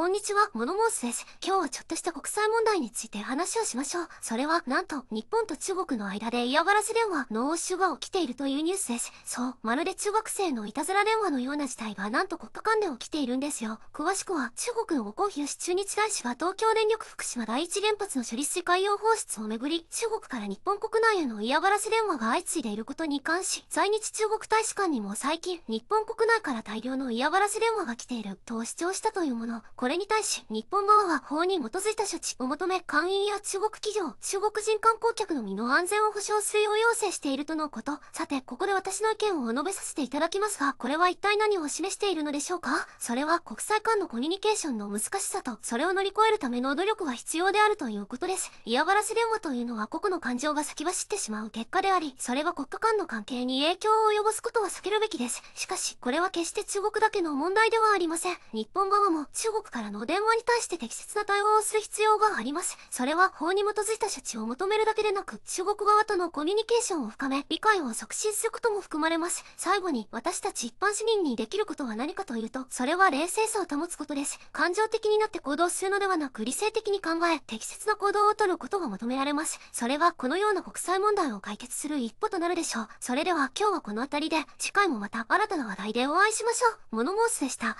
こんにちは、モノモースです。今日はちょっとした国際問題について話をしましょう。それは、なんと、日本と中国の間で嫌がらせ電話、脳腫が起きているというニュースです。そう、まるで中学生のいたずら電話のような事態がなんと国家間で起きているんですよ。詳しくは、中国の五光東中日大使が東京電力福島第一原発の処理水海洋放出をめぐり、中国から日本国内への嫌がらせ電話が相次いでいることに関し、在日中国大使館にも最近、日本国内から大量の嫌がらせ電話が来ていると主張したというもの。ここれに対し、日本側は法に基づいた処置を求め、会員や中国企業、中国人観光客の身の安全を保障するよう要請しているとのこと。さて、ここで私の意見を述べさせていただきますが、これは一体何を示しているのでしょうかそれは国際間のコミュニケーションの難しさと、それを乗り越えるための努力が必要であるということです。嫌がらせ電話というのは個々の感情が先走ってしまう結果であり、それは国家間の関係に影響を及ぼすことは避けるべきです。しかし、これは決して中国だけの問題ではありません。日本側も中国からの電話に対して適切な対応をする必要があります。それは法に基づいた処置を求めるだけでなく、中国側とのコミュニケーションを深め、理解を促進することも含まれます。最後に、私たち一般市民にできることは何かというと、それは冷静さを保つことです。感情的になって行動するのではなく、理性的に考え、適切な行動をとることが求められます。それはこのような国際問題を解決する一歩となるでしょう。それでは今日はこの辺りで、次回もまた新たな話題でお会いしましょう。モノモースでした。